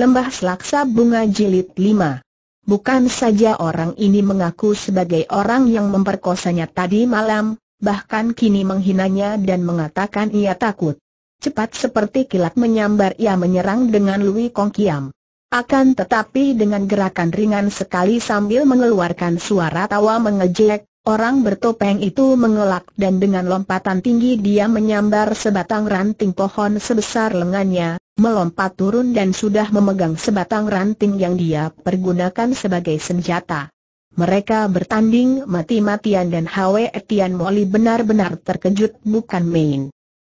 Lembah Selaksa Bunga Jilid 5 Bukan saja orang ini mengaku sebagai orang yang memperkosanya tadi malam, bahkan kini menghinanya dan mengatakan ia takut. Cepat seperti kilat menyambar ia menyerang dengan Lui Kong Kiam. Akan tetapi dengan gerakan ringan sekali sambil mengeluarkan suara tawa mengejek, orang bertopeng itu mengelak dan dengan lompatan tinggi dia menyambar sebatang ranting pohon sebesar lengannya, melompat turun dan sudah memegang sebatang ranting yang dia pergunakan sebagai senjata. Mereka bertanding mati-matian dan Hwe Etian Moli benar-benar terkejut bukan main.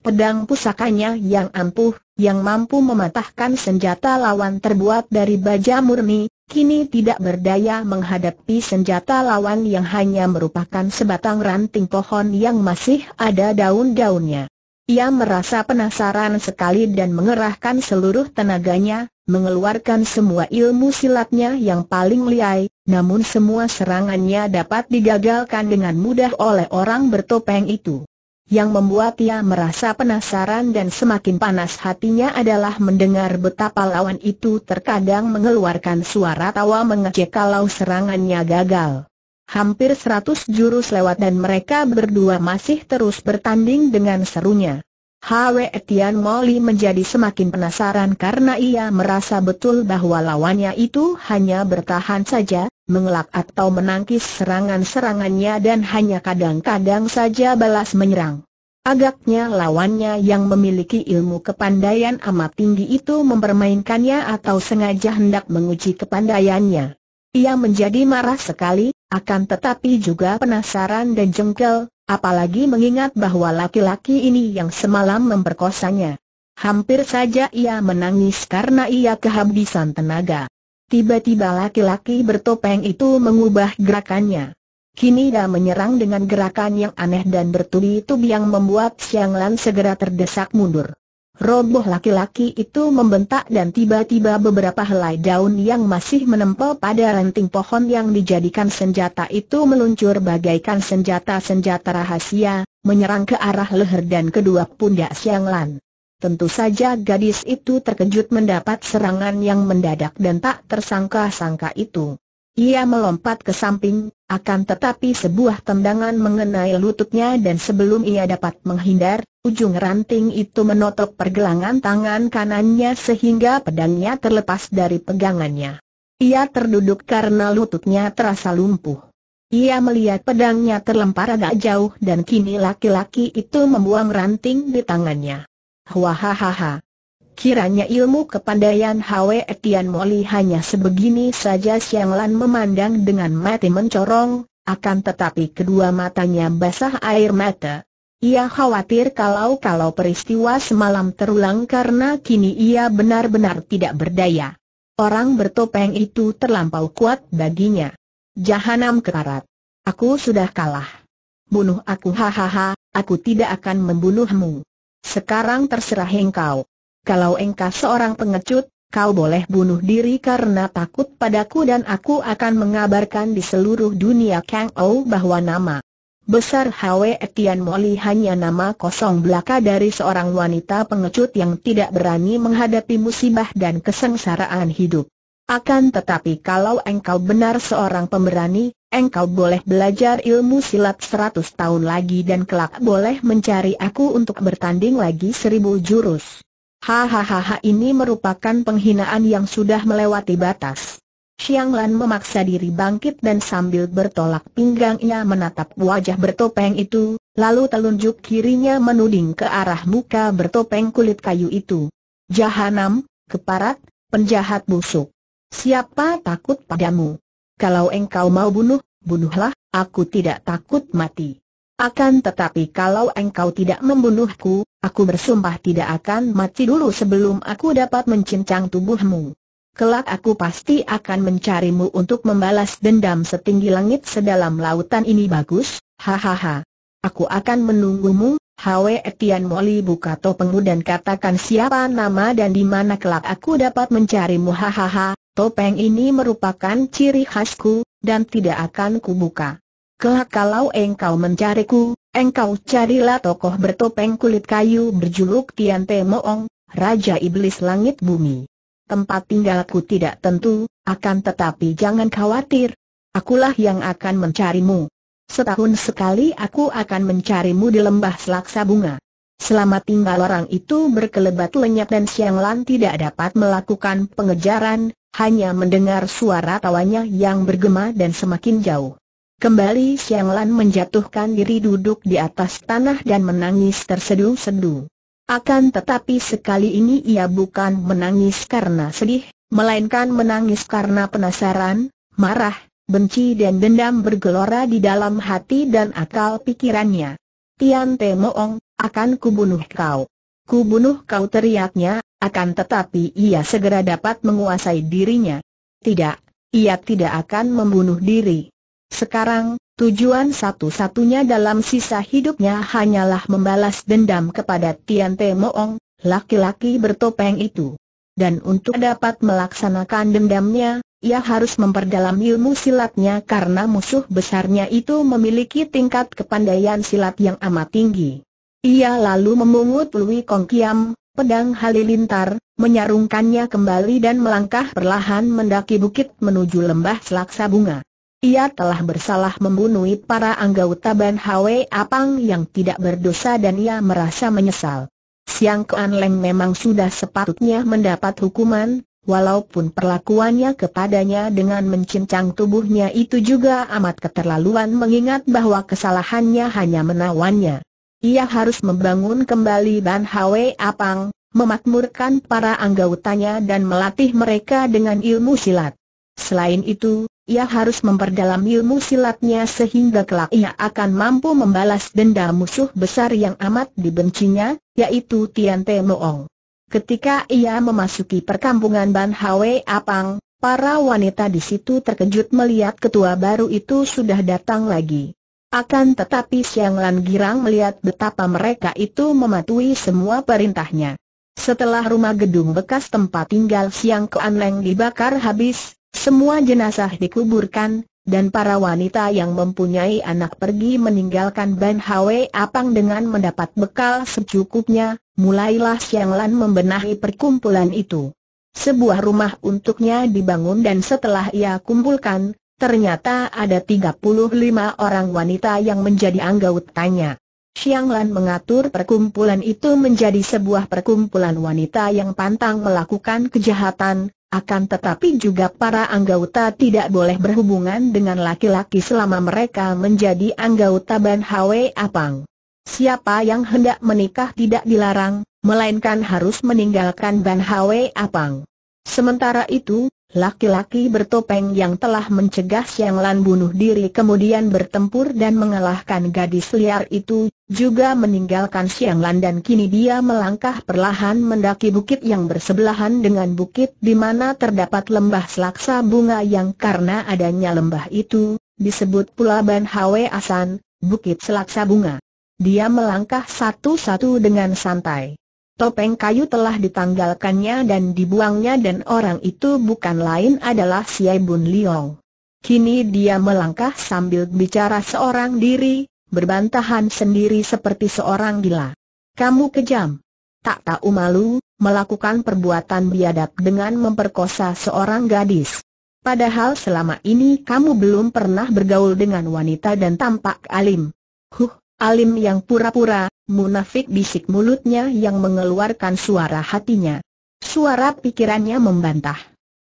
Pedang pusakanya yang ampuh, yang mampu mematahkan senjata lawan terbuat dari baja murni, kini tidak berdaya menghadapi senjata lawan yang hanya merupakan sebatang ranting pohon yang masih ada daun-daunnya. Ia merasa penasaran sekali dan mengerahkan seluruh tenaganya, mengeluarkan semua ilmu silatnya yang paling liai, namun semua serangannya dapat digagalkan dengan mudah oleh orang bertopeng itu. Yang membuat ia merasa penasaran dan semakin panas hatinya adalah mendengar betapa lawan itu terkadang mengeluarkan suara tawa mengecek kalau serangannya gagal hampir seratus jurus lewat dan mereka berdua masih terus bertanding dengan serunya. Hwe Tian Moli menjadi semakin penasaran karena ia merasa betul bahwa lawannya itu hanya bertahan saja, mengelak atau menangkis serangan-serangannya dan hanya kadang-kadang saja balas menyerang. Agaknya lawannya yang memiliki ilmu kepandaian amat tinggi itu mempermainkannya atau sengaja hendak menguji kepandaiannya. Ia menjadi marah sekali, akan tetapi juga penasaran dan jengkel, apalagi mengingat bahwa laki-laki ini yang semalam memperkosanya. Hampir saja ia menangis karena ia kehabisan tenaga. Tiba-tiba laki-laki bertopeng itu mengubah gerakannya. Kini ia menyerang dengan gerakan yang aneh dan bertubi-tubi yang membuat Xiang Lan segera terdesak mundur. Roboh laki-laki itu membentak dan tiba-tiba beberapa helai daun yang masih menempel pada ranting pohon yang dijadikan senjata itu meluncur bagaikan senjata-senjata rahasia, menyerang ke arah leher dan kedua pundak Siang Lan. Tentu saja gadis itu terkejut mendapat serangan yang mendadak dan tak tersangka-sangka itu. Ia melompat ke samping, akan tetapi sebuah tendangan mengenai lututnya dan sebelum ia dapat menghindar, ujung ranting itu menotok pergelangan tangan kanannya sehingga pedangnya terlepas dari pegangannya. Ia terduduk karena lututnya terasa lumpuh. Ia melihat pedangnya terlempar agak jauh dan kini laki-laki itu membuang ranting di tangannya. Wahahaha, Kiranya ilmu kepandaian Hwe Etian Moli hanya sebegini saja Siang Lan memandang dengan mati mencorong, akan tetapi kedua matanya basah air mata. Ia khawatir kalau-kalau peristiwa semalam terulang karena kini ia benar-benar tidak berdaya. Orang bertopeng itu terlampau kuat baginya. Jahanam kekarat. Aku sudah kalah. Bunuh aku hahaha, aku tidak akan membunuhmu. Sekarang terserah engkau kalau engkau seorang pengecut, kau boleh bunuh diri karena takut padaku dan aku akan mengabarkan di seluruh dunia Kang Ou bahwa nama besar Hwe Etian Moli hanya nama kosong belaka dari seorang wanita pengecut yang tidak berani menghadapi musibah dan kesengsaraan hidup. Akan tetapi kalau engkau benar seorang pemberani, engkau boleh belajar ilmu silat seratus tahun lagi dan kelak boleh mencari aku untuk bertanding lagi seribu jurus. Hahaha ini merupakan penghinaan yang sudah melewati batas. Xiang Lan memaksa diri bangkit dan sambil bertolak pinggangnya menatap wajah bertopeng itu, lalu telunjuk kirinya menuding ke arah muka bertopeng kulit kayu itu. Jahanam, keparat, penjahat busuk. Siapa takut padamu? Kalau engkau mau bunuh, bunuhlah, aku tidak takut mati. Akan tetapi kalau engkau tidak membunuhku, aku bersumpah tidak akan mati dulu sebelum aku dapat mencincang tubuhmu. Kelak aku pasti akan mencarimu untuk membalas dendam setinggi langit sedalam lautan ini bagus, hahaha. Aku akan menunggumu, Hwe Etian Moli buka topengmu dan katakan siapa nama dan di mana kelak aku dapat mencarimu hahaha, topeng ini merupakan ciri khasku, dan tidak akan kubuka. Kelak kalau engkau mencariku, engkau carilah tokoh bertopeng kulit kayu berjuluk Tian Te Moong, Raja Iblis Langit Bumi. Tempat tinggalku tidak tentu, akan tetapi jangan khawatir. Akulah yang akan mencarimu. Setahun sekali aku akan mencarimu di lembah selaksa bunga. Selama tinggal orang itu berkelebat lenyap dan Siang Lan tidak dapat melakukan pengejaran, hanya mendengar suara tawanya yang bergema dan semakin jauh. Kembali Siang Lan menjatuhkan diri duduk di atas tanah dan menangis terseduh sedu Akan tetapi sekali ini ia bukan menangis karena sedih, melainkan menangis karena penasaran, marah, benci dan dendam bergelora di dalam hati dan akal pikirannya. Tian Te Moong, akan kubunuh kau. Kubunuh kau teriaknya, akan tetapi ia segera dapat menguasai dirinya. Tidak, ia tidak akan membunuh diri. Sekarang, tujuan satu-satunya dalam sisa hidupnya hanyalah membalas dendam kepada Tian Te Moong, laki-laki bertopeng itu. Dan untuk dapat melaksanakan dendamnya, ia harus memperdalam ilmu silatnya karena musuh besarnya itu memiliki tingkat kepandaian silat yang amat tinggi. Ia lalu memungut Lui Kong Kiam, pedang halilintar, menyarungkannya kembali dan melangkah perlahan mendaki bukit menuju lembah selaksa bunga. Ia telah bersalah membunuh para anggota Ban Hwe Apang yang tidak berdosa dan ia merasa menyesal. Siang Kuan Leng memang sudah sepatutnya mendapat hukuman, walaupun perlakuannya kepadanya dengan mencincang tubuhnya itu juga amat keterlaluan mengingat bahwa kesalahannya hanya menawannya. Ia harus membangun kembali Ban Hwe Apang, memakmurkan para anggotanya dan melatih mereka dengan ilmu silat. Selain itu, ia harus memperdalam ilmu silatnya sehingga kelak ia akan mampu membalas denda musuh besar yang amat dibencinya, yaitu Tian Te Moong. Ketika ia memasuki perkampungan Ban Hwe Apang, para wanita di situ terkejut melihat ketua baru itu sudah datang lagi. Akan tetapi Siang Lan Girang melihat betapa mereka itu mematuhi semua perintahnya. Setelah rumah gedung bekas tempat tinggal Siang Kean Leng dibakar habis, semua jenazah dikuburkan, dan para wanita yang mempunyai anak pergi meninggalkan Ban Hwe Apang dengan mendapat bekal secukupnya, mulailah Siang Lan membenahi perkumpulan itu. Sebuah rumah untuknya dibangun dan setelah ia kumpulkan, ternyata ada 35 orang wanita yang menjadi anggotanya. Siang Lan mengatur perkumpulan itu menjadi sebuah perkumpulan wanita yang pantang melakukan kejahatan, akan tetapi juga para anggota tidak boleh berhubungan dengan laki-laki selama mereka menjadi anggota Ban Hwe Apang. Siapa yang hendak menikah tidak dilarang, melainkan harus meninggalkan Ban Hwe Apang. Sementara itu, Laki-laki bertopeng yang telah mencegah Siang Lan bunuh diri kemudian bertempur dan mengalahkan gadis liar itu, juga meninggalkan Siang Lan dan kini dia melangkah perlahan mendaki bukit yang bersebelahan dengan bukit di mana terdapat lembah selaksa bunga yang karena adanya lembah itu, disebut pula Ban Hwe Asan, Bukit Selaksa Bunga. Dia melangkah satu-satu dengan santai. Topeng kayu telah ditanggalkannya dan dibuangnya dan orang itu bukan lain adalah si Bun Liong. Kini dia melangkah sambil bicara seorang diri, berbantahan sendiri seperti seorang gila. Kamu kejam. Tak tahu malu, melakukan perbuatan biadab dengan memperkosa seorang gadis. Padahal selama ini kamu belum pernah bergaul dengan wanita dan tampak alim. Huh, Alim yang pura-pura, munafik bisik mulutnya yang mengeluarkan suara hatinya. Suara pikirannya membantah.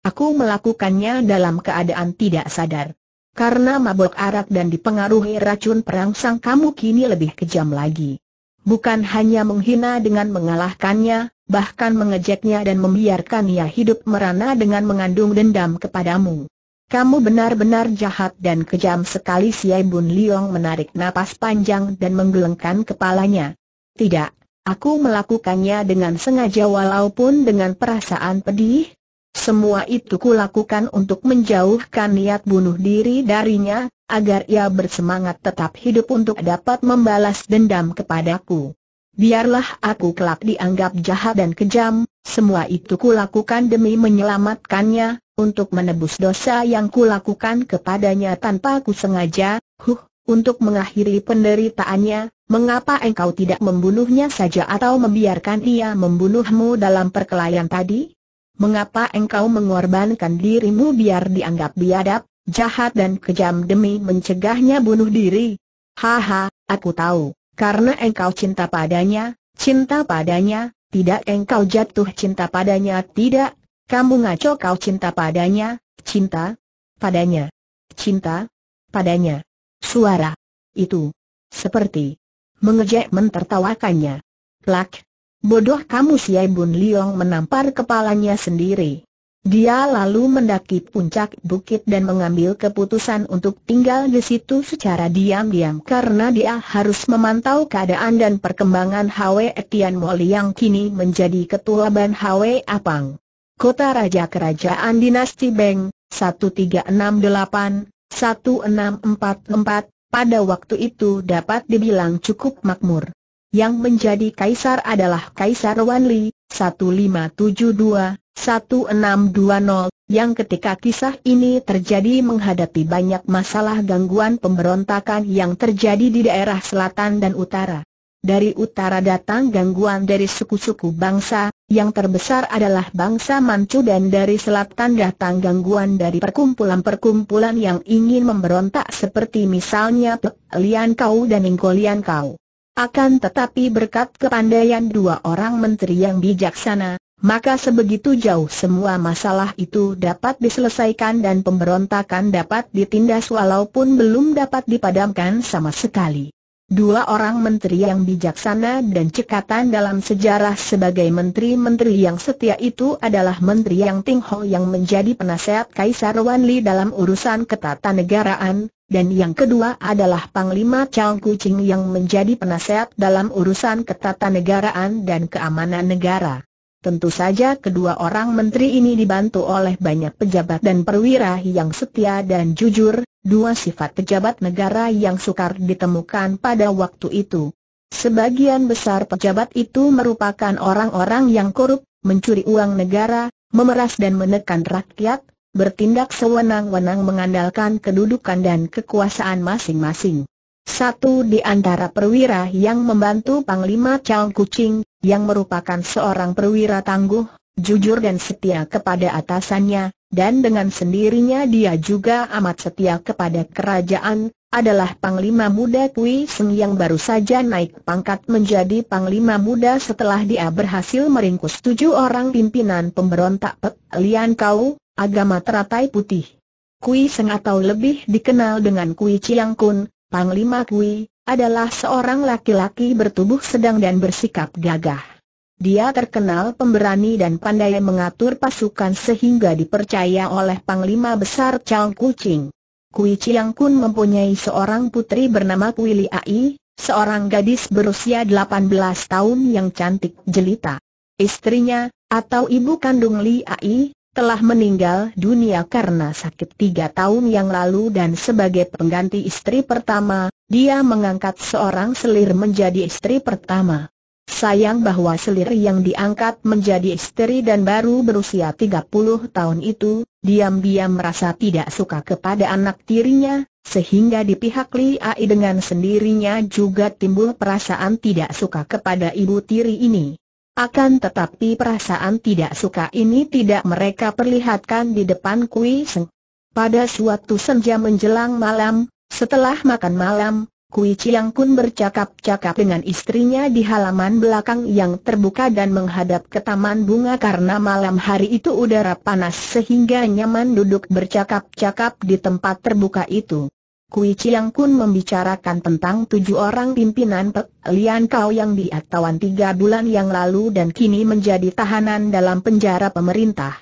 Aku melakukannya dalam keadaan tidak sadar. Karena mabok arak dan dipengaruhi racun perangsang kamu kini lebih kejam lagi. Bukan hanya menghina dengan mengalahkannya, bahkan mengejeknya dan membiarkan ia hidup merana dengan mengandung dendam kepadamu. Kamu benar-benar jahat dan kejam sekali Siai Bun Liong menarik napas panjang dan menggelengkan kepalanya. Tidak, aku melakukannya dengan sengaja walaupun dengan perasaan pedih. Semua itu kulakukan untuk menjauhkan niat bunuh diri darinya, agar ia bersemangat tetap hidup untuk dapat membalas dendam kepadaku. Biarlah aku kelak dianggap jahat dan kejam, semua itu kulakukan demi menyelamatkannya, untuk menebus dosa yang kulakukan kepadanya tanpa ku sengaja, huh, untuk mengakhiri penderitaannya, mengapa engkau tidak membunuhnya saja atau membiarkan ia membunuhmu dalam perkelahian tadi? Mengapa engkau mengorbankan dirimu biar dianggap biadab, jahat dan kejam demi mencegahnya bunuh diri? Haha, aku tahu. Karena engkau cinta padanya, cinta padanya, tidak engkau jatuh cinta padanya, tidak, kamu ngaco kau cinta padanya, cinta, padanya, cinta, padanya. Suara itu seperti mengejek mentertawakannya. Plak, bodoh kamu si Bun Liong menampar kepalanya sendiri. Dia lalu mendaki puncak bukit dan mengambil keputusan untuk tinggal di situ secara diam-diam karena dia harus memantau keadaan dan perkembangan Hwe Etian Moli yang kini menjadi ketua Ban Hwe Apang. Kota Raja Kerajaan Dinasti Beng, 1368, 1644, pada waktu itu dapat dibilang cukup makmur. Yang menjadi kaisar adalah Kaisar Wanli, 1572-1620, yang ketika kisah ini terjadi menghadapi banyak masalah gangguan pemberontakan yang terjadi di daerah selatan dan utara. Dari utara datang gangguan dari suku-suku bangsa, yang terbesar adalah bangsa Manchu dan dari selatan datang gangguan dari perkumpulan-perkumpulan yang ingin memberontak seperti misalnya Pek Lian Kau dan Ningko Lian Kau. Akan tetapi berkat kepandaian dua orang menteri yang bijaksana, maka sebegitu jauh semua masalah itu dapat diselesaikan dan pemberontakan dapat ditindas walaupun belum dapat dipadamkan sama sekali. Dua orang menteri yang bijaksana dan cekatan dalam sejarah sebagai menteri-menteri yang setia itu adalah Menteri Yang Ting Ho yang menjadi penasehat Kaisar Wan Li dalam urusan ketatanegaraan, dan yang kedua adalah Panglima Chao Kuching yang menjadi penasehat dalam urusan ketatanegaraan dan keamanan negara. Tentu saja kedua orang menteri ini dibantu oleh banyak pejabat dan perwira yang setia dan jujur, dua sifat pejabat negara yang sukar ditemukan pada waktu itu. Sebagian besar pejabat itu merupakan orang-orang yang korup, mencuri uang negara, memeras dan menekan rakyat, bertindak sewenang-wenang mengandalkan kedudukan dan kekuasaan masing-masing. Satu di antara perwira yang membantu Panglima Chang Kucing, yang merupakan seorang perwira tangguh, jujur dan setia kepada atasannya, dan dengan sendirinya dia juga amat setia kepada kerajaan, adalah Panglima Muda Kui Seng yang baru saja naik pangkat menjadi Panglima Muda setelah dia berhasil meringkus tujuh orang pimpinan pemberontak Pek Lian Kau, agama teratai putih. Kui Seng atau lebih dikenal dengan Kui Chiang Kun, Panglima Kui, adalah seorang laki-laki bertubuh sedang dan bersikap gagah. Dia terkenal pemberani dan pandai mengatur pasukan sehingga dipercaya oleh Panglima Besar Chang Kuching. Kui Chiang Kun mempunyai seorang putri bernama Kui Li Ai, seorang gadis berusia 18 tahun yang cantik jelita. Istrinya, atau ibu kandung Li Ai, telah meninggal dunia karena sakit tiga tahun yang lalu dan sebagai pengganti istri pertama, dia mengangkat seorang selir menjadi istri pertama. Sayang bahwa selir yang diangkat menjadi istri dan baru berusia 30 tahun itu, diam-diam merasa tidak suka kepada anak tirinya, sehingga di pihak Li Ai dengan sendirinya juga timbul perasaan tidak suka kepada ibu tiri ini. Akan tetapi perasaan tidak suka ini tidak mereka perlihatkan di depan Kui Seng. Pada suatu senja menjelang malam, setelah makan malam, Kui Chiang Kun bercakap-cakap dengan istrinya di halaman belakang yang terbuka dan menghadap ke taman bunga karena malam hari itu udara panas sehingga nyaman duduk bercakap-cakap di tempat terbuka itu. Kui Chiang Kun membicarakan tentang tujuh orang pimpinan Pek Lian Kau yang diatawan tiga bulan yang lalu dan kini menjadi tahanan dalam penjara pemerintah.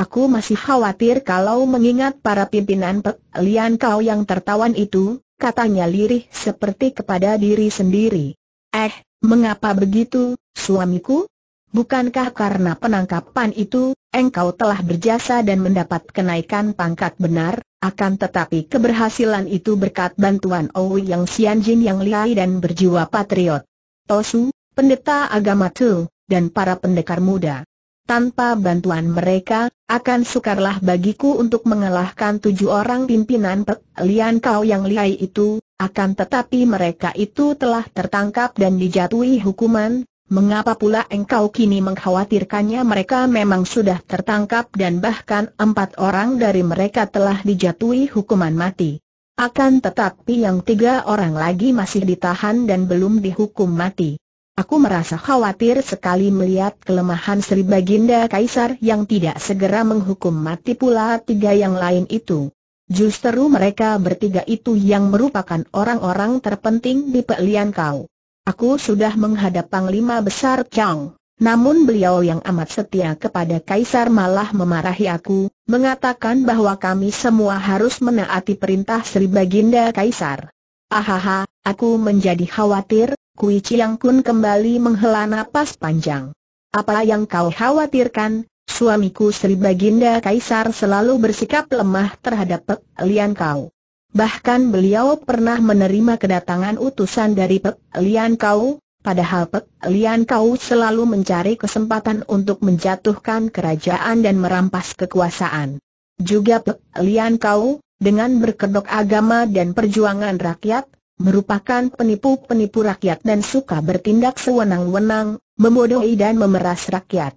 Aku masih khawatir kalau mengingat para pimpinan Pek Lian Kau yang tertawan itu, katanya lirih seperti kepada diri sendiri. Eh, mengapa begitu, suamiku? Bukankah karena penangkapan itu, engkau telah berjasa dan mendapat kenaikan pangkat benar, akan tetapi keberhasilan itu berkat bantuan Owi yang Xianjin yang lihai dan berjiwa patriot. Tosu, pendeta agama Tu, dan para pendekar muda tanpa bantuan mereka, akan sukarlah bagiku untuk mengalahkan tujuh orang pimpinan Pek Lian Kau yang lihai itu, akan tetapi mereka itu telah tertangkap dan dijatuhi hukuman, mengapa pula engkau kini mengkhawatirkannya mereka memang sudah tertangkap dan bahkan empat orang dari mereka telah dijatuhi hukuman mati. Akan tetapi yang tiga orang lagi masih ditahan dan belum dihukum mati. Aku merasa khawatir sekali melihat kelemahan Sri Baginda Kaisar yang tidak segera menghukum mati pula tiga yang lain itu. Justru mereka bertiga itu yang merupakan orang-orang terpenting di Pelian Kau. Aku sudah menghadap Panglima Besar Chang, namun beliau yang amat setia kepada Kaisar malah memarahi aku, mengatakan bahwa kami semua harus menaati perintah Sri Baginda Kaisar. Ahaha, aku menjadi khawatir, Kui Chiang Kun kembali menghela napas panjang. Apa yang kau khawatirkan, suamiku Sri Baginda Kaisar selalu bersikap lemah terhadap Pek Lian Kau. Bahkan beliau pernah menerima kedatangan utusan dari Pek Lian Kau, padahal Pek Lian Kau selalu mencari kesempatan untuk menjatuhkan kerajaan dan merampas kekuasaan. Juga Pek Lian Kau, dengan berkedok agama dan perjuangan rakyat, merupakan penipu-penipu rakyat dan suka bertindak sewenang-wenang, membodohi dan memeras rakyat.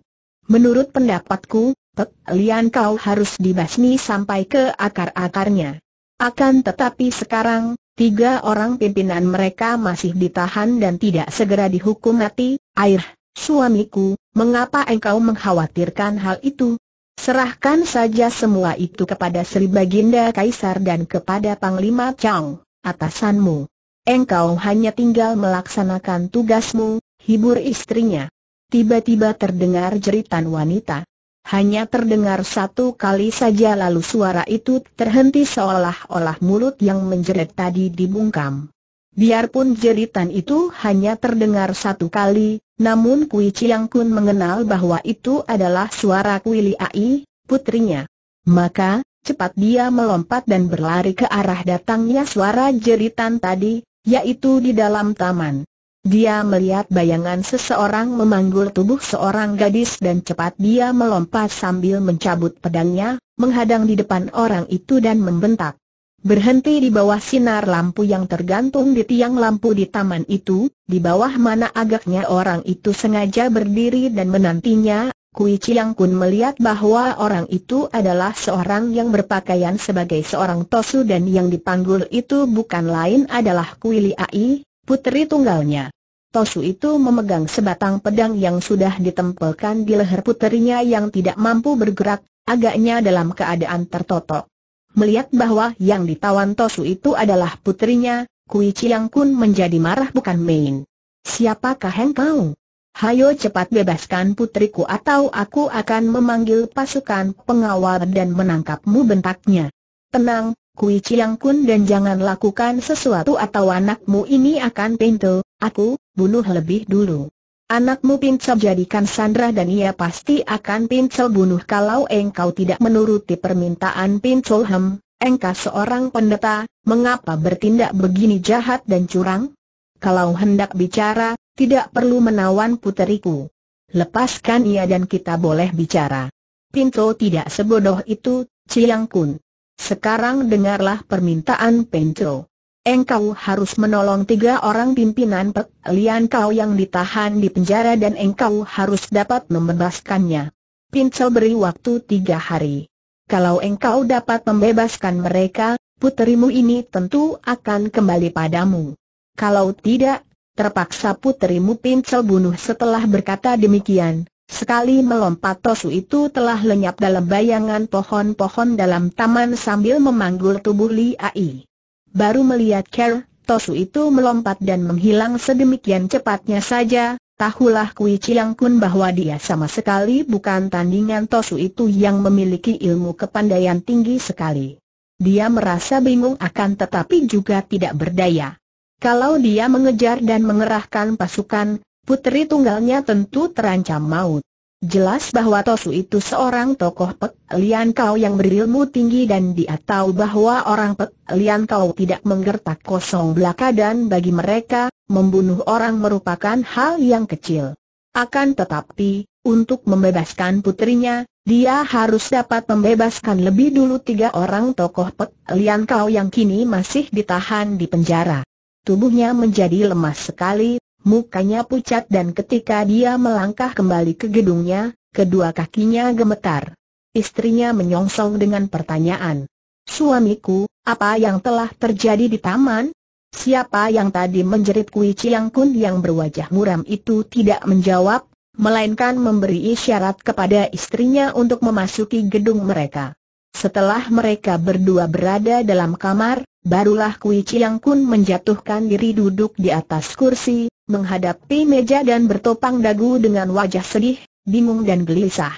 Menurut pendapatku, Pek Lian kau harus dibasmi sampai ke akar-akarnya. Akan tetapi sekarang, tiga orang pimpinan mereka masih ditahan dan tidak segera dihukum mati, air, suamiku, mengapa engkau mengkhawatirkan hal itu? Serahkan saja semua itu kepada Sri Baginda Kaisar dan kepada Panglima Chang atasanmu. Engkau hanya tinggal melaksanakan tugasmu, hibur istrinya. Tiba-tiba terdengar jeritan wanita. Hanya terdengar satu kali saja lalu suara itu terhenti seolah-olah mulut yang menjerit tadi dibungkam. Biarpun jeritan itu hanya terdengar satu kali, namun Kui Chiang Kun mengenal bahwa itu adalah suara Kui Li Ai, putrinya. Maka, Cepat dia melompat dan berlari ke arah datangnya suara jeritan tadi, yaitu di dalam taman. Dia melihat bayangan seseorang memanggul tubuh seorang gadis dan cepat dia melompat sambil mencabut pedangnya, menghadang di depan orang itu dan membentak. Berhenti di bawah sinar lampu yang tergantung di tiang lampu di taman itu, di bawah mana agaknya orang itu sengaja berdiri dan menantinya, Kui Chiang Kun melihat bahwa orang itu adalah seorang yang berpakaian sebagai seorang tosu dan yang dipanggul itu bukan lain adalah Kui Ai, putri tunggalnya. Tosu itu memegang sebatang pedang yang sudah ditempelkan di leher putrinya yang tidak mampu bergerak, agaknya dalam keadaan tertotok. Melihat bahwa yang ditawan Tosu itu adalah putrinya, Kui Chiang Kun menjadi marah bukan main. Siapakah engkau? Hayo cepat bebaskan putriku atau aku akan memanggil pasukan pengawal dan menangkapmu bentaknya. Tenang, Kui Chiang Kun dan jangan lakukan sesuatu atau anakmu ini akan pintu, aku, bunuh lebih dulu. Anakmu pincel jadikan sandra dan ia pasti akan pincel bunuh kalau engkau tidak menuruti permintaan pincel hem, engkau seorang pendeta, mengapa bertindak begini jahat dan curang? Kalau hendak bicara, tidak perlu menawan puteriku. Lepaskan ia dan kita boleh bicara. Pinto tidak sebodoh itu, Ciang Kun. Sekarang dengarlah permintaan Pinto. Engkau harus menolong tiga orang pimpinan Pek Lian Kau yang ditahan di penjara dan engkau harus dapat membebaskannya. Pinto beri waktu tiga hari. Kalau engkau dapat membebaskan mereka, puterimu ini tentu akan kembali padamu. Kalau tidak, Terpaksa putrimu pincel bunuh setelah berkata demikian. Sekali melompat Tosu itu telah lenyap dalam bayangan pohon-pohon dalam taman sambil memanggul tubuh Li Ai. Baru melihat Ker, Tosu itu melompat dan menghilang sedemikian cepatnya saja, tahulah Kui Chiang Kun bahwa dia sama sekali bukan tandingan Tosu itu yang memiliki ilmu kepandaian tinggi sekali. Dia merasa bingung akan tetapi juga tidak berdaya. Kalau dia mengejar dan mengerahkan pasukan, putri tunggalnya tentu terancam maut. Jelas bahwa Tosu itu seorang tokoh Pek Lian Kau yang berilmu tinggi dan dia tahu bahwa orang Pek Lian Kau tidak menggertak kosong belaka dan bagi mereka, membunuh orang merupakan hal yang kecil. Akan tetapi, untuk membebaskan putrinya, dia harus dapat membebaskan lebih dulu tiga orang tokoh Pek Lian Kau yang kini masih ditahan di penjara tubuhnya menjadi lemas sekali, mukanya pucat dan ketika dia melangkah kembali ke gedungnya, kedua kakinya gemetar. Istrinya menyongsong dengan pertanyaan. Suamiku, apa yang telah terjadi di taman? Siapa yang tadi menjerit Kui Chiang Kun yang berwajah muram itu tidak menjawab, melainkan memberi isyarat kepada istrinya untuk memasuki gedung mereka. Setelah mereka berdua berada dalam kamar, Barulah Kui Chiang Kun menjatuhkan diri duduk di atas kursi, menghadapi meja dan bertopang dagu dengan wajah sedih, bingung dan gelisah.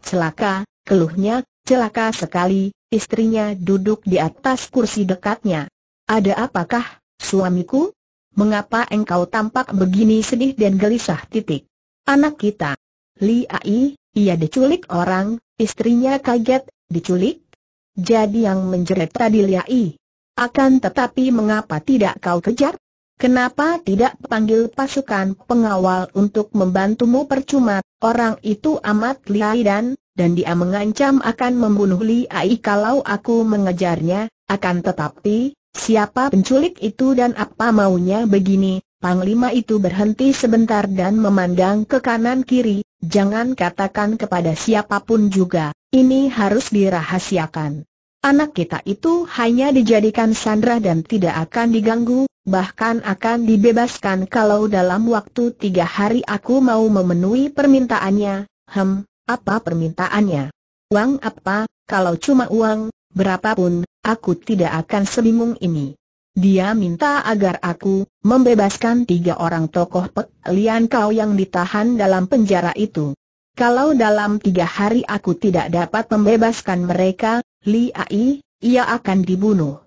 Celaka, keluhnya, celaka sekali, istrinya duduk di atas kursi dekatnya. Ada apakah, suamiku? Mengapa engkau tampak begini sedih dan gelisah titik? Anak kita. Li Ai, ia diculik orang, istrinya kaget, diculik? Jadi yang menjerit tadi Li Ai. Akan tetapi mengapa tidak kau kejar? Kenapa tidak panggil pasukan pengawal untuk membantumu percuma? Orang itu amat lihai dan, dan dia mengancam akan membunuh Li Ai kalau aku mengejarnya, akan tetapi, siapa penculik itu dan apa maunya begini? Panglima itu berhenti sebentar dan memandang ke kanan kiri, jangan katakan kepada siapapun juga, ini harus dirahasiakan. Anak kita itu hanya dijadikan sandra dan tidak akan diganggu, bahkan akan dibebaskan kalau dalam waktu tiga hari aku mau memenuhi permintaannya. Hem, apa permintaannya? Uang apa, kalau cuma uang, berapapun, aku tidak akan sebingung ini. Dia minta agar aku membebaskan tiga orang tokoh pelian Kau yang ditahan dalam penjara itu. Kalau dalam tiga hari aku tidak dapat membebaskan mereka, Li Ai, ia akan dibunuh.